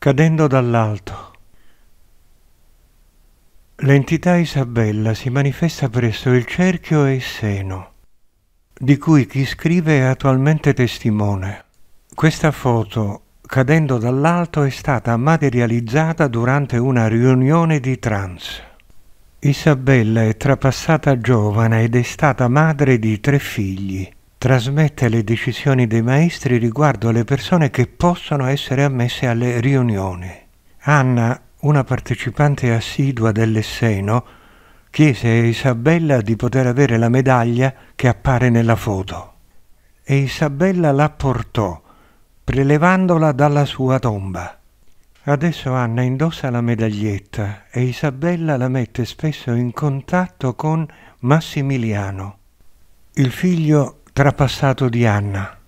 cadendo dall'alto. L'entità Isabella si manifesta presso il cerchio e il seno, di cui chi scrive è attualmente testimone. Questa foto, cadendo dall'alto, è stata materializzata durante una riunione di trans. Isabella è trapassata giovane ed è stata madre di tre figli trasmette le decisioni dei maestri riguardo alle persone che possono essere ammesse alle riunioni. Anna, una partecipante assidua dell'Esseno, chiese a Isabella di poter avere la medaglia che appare nella foto e Isabella la portò, prelevandola dalla sua tomba. Adesso Anna indossa la medaglietta e Isabella la mette spesso in contatto con Massimiliano, il figlio trapassato di Anna.